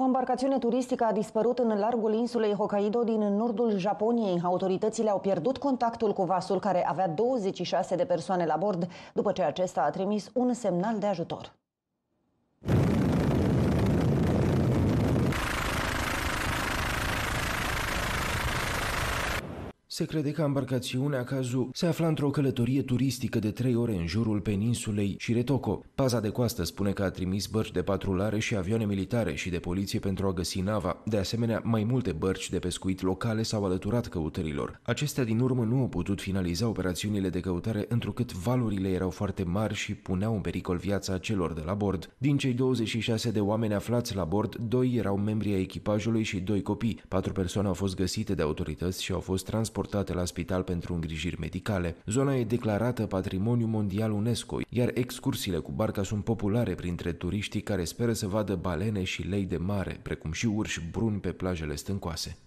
O embarcațiune turistică a dispărut în largul insulei Hokkaido din nordul Japoniei. Autoritățile au pierdut contactul cu vasul care avea 26 de persoane la bord după ce acesta a trimis un semnal de ajutor. Se crede că embarcațiunea Cazu se afla într-o călătorie turistică de trei ore în jurul peninsulei și Retoco. Paza de coastă spune că a trimis bărci de patrulare și avioane militare și de poliție pentru a găsi nava. De asemenea, mai multe bărci de pescuit locale s-au alăturat căutărilor. Acestea din urmă nu au putut finaliza operațiunile de căutare întrucât valurile erau foarte mari și puneau în pericol viața celor de la bord. Din cei 26 de oameni aflați la bord, doi erau membri ai echipajului și doi copii. Patru persoane au fost găsite de autorități și au fost transportate transportate la spital pentru îngrijiri medicale. Zona e declarată Patrimoniu Mondial UNESCO, iar excursiile cu barca sunt populare printre turiștii care speră să vadă balene și lei de mare, precum și urși bruni pe plajele stâncoase.